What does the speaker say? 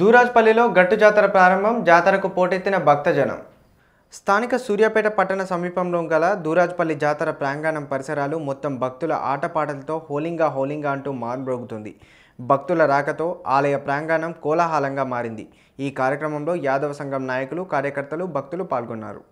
దూరాజ్పల్లిలో గట్టు జాతర ప్రారంభం జాతరకు పోటెత్తిన భక్తజనం స్థానిక సూర్యాపేట పట్టణ సమీపంలో గల దూరాజ్పల్లి జాతర ప్రాంగణం పరిసరాలు మొత్తం భక్తుల ఆటపాటలతో హోలింగా హోలింగా అంటూ మారుమ్రోగుతుంది భక్తుల రాకతో ఆలయ ప్రాంగణం కోలాహలంగా మారింది ఈ కార్యక్రమంలో యాదవ సంఘం నాయకులు కార్యకర్తలు భక్తులు పాల్గొన్నారు